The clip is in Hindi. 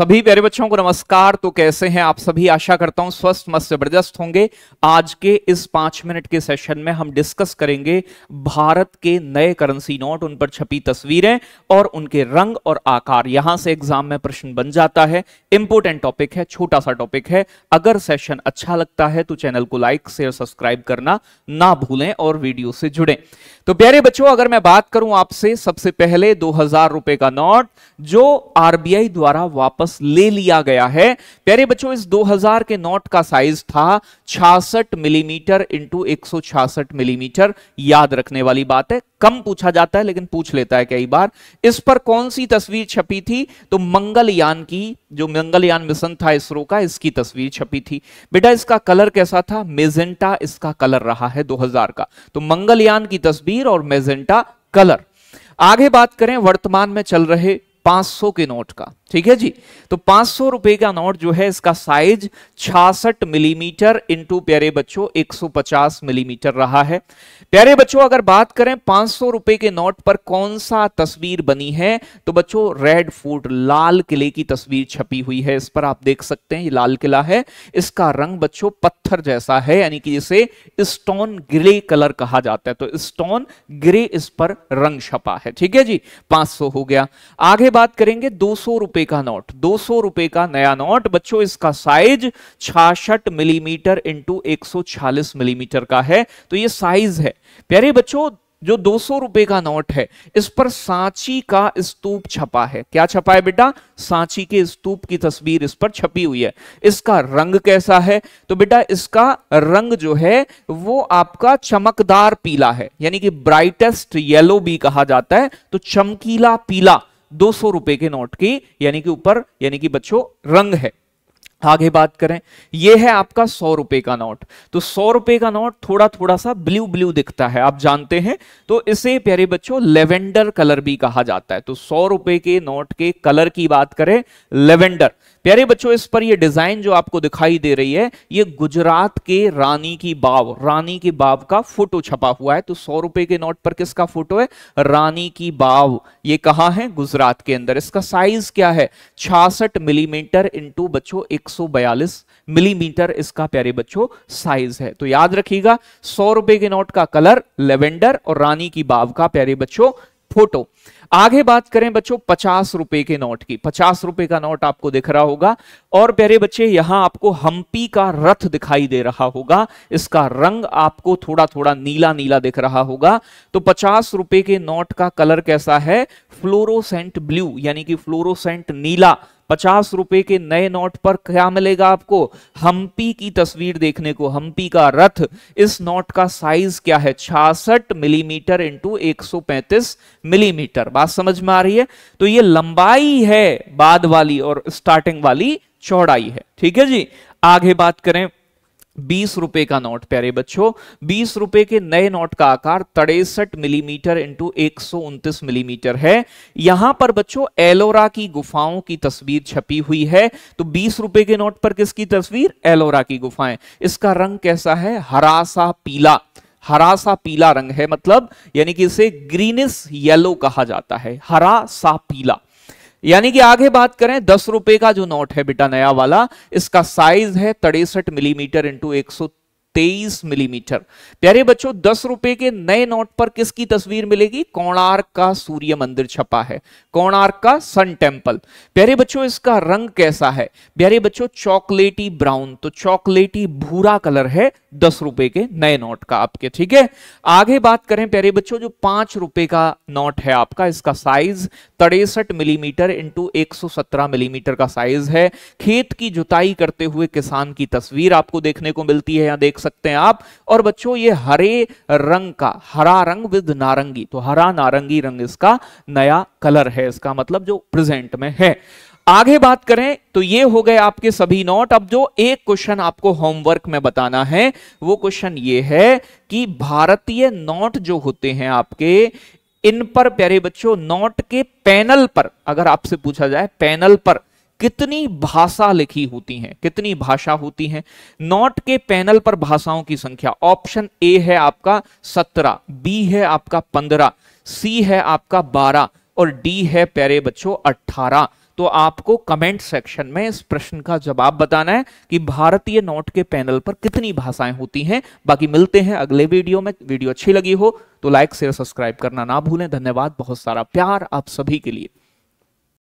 सभी प्यारे बच्चों को नमस्कार तो कैसे हैं आप सभी आशा करता हूं स्वस्थ मस्त जबरदस्त होंगे आज के इस पांच मिनट के सेशन में हम डिस्कस करेंगे भारत के नए करेंसी नोट उन पर छपी तस्वीरें और उनके रंग और आकार यहां से एग्जाम में प्रश्न बन जाता है इंपोर्टेंट टॉपिक है छोटा सा टॉपिक है अगर सेशन अच्छा लगता है तो चैनल को लाइक शेयर सब्सक्राइब करना ना भूलें और वीडियो से जुड़े तो प्यारे बच्चों अगर मैं बात करूं आपसे सबसे पहले दो हजार का नोट जो आरबीआई द्वारा वापस वापस ले लिया गया है प्यारे बच्चों इस 2000 के नोट का साइज था 66 मिलीमीटर इंटू एक मिलीमीटर याद रखने वाली बात है कम पूछा जाता है लेकिन पूछ लेता है कई बार इस पर कौन सी तस्वीर छपी थी तो मंगलयान की जो मंगलयान मिशन था इसरो का इसकी तस्वीर छपी थी बेटा इसका कलर कैसा था मेजेंटा इसका कलर रहा है 2000 का तो मंगलयान की तस्वीर और मेजेंटा कलर आगे बात करें वर्तमान में चल रहे 500 के नोट का ठीक है जी तो पांच सौ रुपए का नोट जो है इसका साइज छियासठ मिलीमीटर इंटू प्यारे बच्चों 150 मिलीमीटर रहा है प्यारे बच्चों अगर बात करें पांच सौ रुपए के नोट पर कौन सा तस्वीर बनी है तो बच्चों रेड फोर्ट लाल किले की तस्वीर छपी हुई है इस पर आप देख सकते हैं ये लाल किला है इसका रंग बच्चों पत्थर जैसा है यानी कि जिसे स्टोन ग्रे कलर कहा जाता है तो स्टोन ग्रे इस पर रंग छपा है ठीक है जी सौ हो गया आगे बात करेंगे दो रुपए का नोट दो सौ रुपए का नया नोट बच्चों इसका साइज छाछठ मिलीमीटर इंटू एक सौ छियालीस मिलीमीटर का है तो ये साइज है प्यारे बच्चों जो दो सौ रुपए का नोट है इस पर सांची का स्तूप छपा है क्या छपा है बेटा सांची के स्तूप की तस्वीर इस पर छपी हुई है इसका रंग कैसा है तो बेटा इसका रंग जो है वो आपका चमकदार पीला है यानी कि ब्राइटेस्ट येलो भी कहा जाता है तो चमकीला पीला दो सौ रुपए के नोट की यानी कि ऊपर यानी कि बच्चों रंग है आगे बात करें यह है आपका सौ रुपए का नोट तो सौ रुपए का नोट थोड़ा थोड़ा सा ब्लू ब्लू दिखता है आप जानते हैं तो इसे प्यारे बच्चों लेवेंडर कलर भी कहा जाता है तो सौ रुपए के नोट के कलर की बात करें लेवेंडर प्यारे बच्चों इस पर यह डिजाइन जो आपको दिखाई दे रही है ये गुजरात के रानी की बाव रानी की बाव का फोटो छपा हुआ है तो सौ रुपए के नोट पर किसका फोटो है रानी की बाव ये कहा है गुजरात के अंदर इसका साइज क्या है छियासठ मिलीमीटर इंटू बच्चों एक मिलीमीटर इसका प्यारे बच्चों साइज है तो याद रखिएगा सौ रुपए के नोट का कलर लेवेंडर और रानी की बाव का प्यारे बच्चों फोटो आगे बात करें बच्चों पचास रुपए के नोट की पचास रुपए का नोट आपको दिख रहा होगा और प्यारे बच्चे यहां आपको हम्पी का रथ दिखाई दे रहा होगा इसका रंग आपको थोड़ा थोड़ा नीला नीला दिख रहा होगा तो पचास रुपए के नोट का कलर कैसा है फ्लोरोसेंट ब्लू यानी कि फ्लोरोसेंट नीला पचास रुपए के नए नोट पर क्या मिलेगा आपको हम्पी की तस्वीर देखने को हम्पी का रथ इस नोट का साइज क्या है छियासठ मिलीमीटर इंटू एक मिलीमीटर बात समझ में आ रही है तो ये लंबाई है बाद वाली और स्टार्टिंग वाली चौड़ाई है ठीक है जी आगे बात करें बीस रुपए का नोट प्यारे बच्चों बीस रुपए के नए नोट का आकार तड़ेसठ मिलीमीटर इंटू एक मिलीमीटर है यहां पर बच्चों एलोरा की गुफाओं की तस्वीर छपी हुई है तो बीस रुपए के नोट पर किसकी तस्वीर एलोरा की गुफाएं इसका रंग कैसा है हरा सा पीला हरा सा पीला रंग है मतलब यानी कि इसे ग्रीनिस येलो कहा जाता है हरा सा पीला यानी कि आगे बात करें दस रुपए का जो नोट है बेटा नया वाला इसका साइज है तड़ेसठ मिलीमीटर इंटू एक सौ तेईस मिलीमीटर प्यारे बच्चों दस रुपए के नए नोट पर किसकी तस्वीर मिलेगी कोणार्क का सूर्य मंदिर छपा है कोणार्क का सन टेम्पल प्यारे बच्चों इसका रंग कैसा है प्यारे बच्चों चॉकलेटी ब्राउन तो चॉकलेटी भूरा कलर है दस रुपए के नए नोट का आपके ठीक है आगे बात करें प्यारे बच्चों जो पांच रुपए का नोट है आपका इसका साइज तड़ेसठ मिलीमीटर इंटू एक सौ सत्रह मिलीमीटर का साइज है खेत की जुताई करते हुए किसान की तस्वीर आपको देखने को मिलती है यहां देख सकते हैं आप और बच्चों ये हरे रंग का हरा रंग विद नारंगी तो हरा नारंगी रंग इसका नया कलर है इसका मतलब जो प्रेजेंट में है आगे बात करें तो ये हो गए आपके सभी नोट अब जो एक क्वेश्चन आपको होमवर्क में बताना है वो क्वेश्चन ये है कि भारतीय नोट जो होते हैं आपके इन पर प्यारे बच्चों नोट के पैनल पर अगर आपसे पूछा जाए पैनल पर कितनी भाषा लिखी होती हैं कितनी भाषा होती हैं नोट के पैनल पर भाषाओं की संख्या ऑप्शन ए है आपका सत्रह बी है आपका पंद्रह सी है आपका बारह और डी है प्यारे बच्चों अट्ठारह तो आपको कमेंट सेक्शन में इस प्रश्न का जवाब बताना है कि भारतीय नोट के पैनल पर कितनी भाषाएं होती हैं बाकी मिलते हैं अगले वीडियो में वीडियो अच्छी लगी हो तो लाइक शेयर सब्सक्राइब करना ना भूलें धन्यवाद बहुत सारा प्यार आप सभी के लिए